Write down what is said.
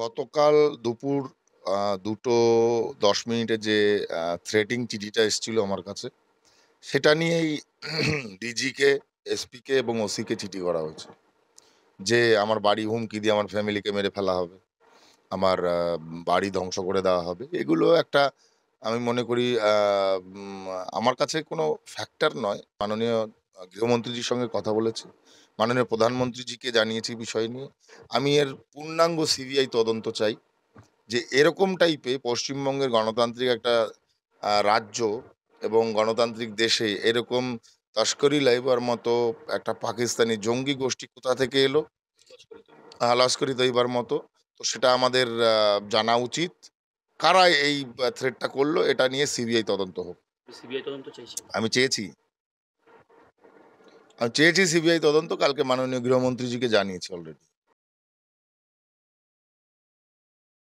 গতকাল দুপুর দুটো দশ মিনিটে যে থ্রেটিং চিঠিটা এসেছিল আমার কাছে সেটা নিয়েই ডিজিকে এসপিকে এবং ওসিকে চিঠি করা হয়েছে যে আমার বাড়ি হুমকি দিয়ে আমার ফ্যামিলিকে মেরে ফেলা হবে আমার বাড়ি ধ্বংস করে দেওয়া হবে এগুলো একটা আমি মনে করি আমার কাছে কোনো ফ্যাক্টর নয় মাননীয় গৃহমন্ত্রীজির সঙ্গে কথা বলেছি মাননীয় প্রধানমন্ত্রীজিকে জানিয়েছি বিষয় নিয়ে আমি এর পূর্ণাঙ্গ সিবিআই তদন্ত চাই যে এরকম টাইপে পশ্চিমবঙ্গের গণতান্ত্রিক একটা রাজ্য এবং গণতান্ত্রিক দেশে এরকম তস্করি লাইবার মতো একটা পাকিস্তানি জঙ্গি গোষ্ঠী কোথা থেকে এলো লস্করি তৈবার মতো তো সেটা আমাদের জানা উচিত কারা এই থ্রেটটা করলো এটা নিয়ে সিবিআই তদন্ত হোক আমি চেয়েছি আমি চেয়েছি সিবিআই তদন্ত কালকে মাননীয় গৃহমন্ত্রীজিকে জানিয়েছি অলরেডি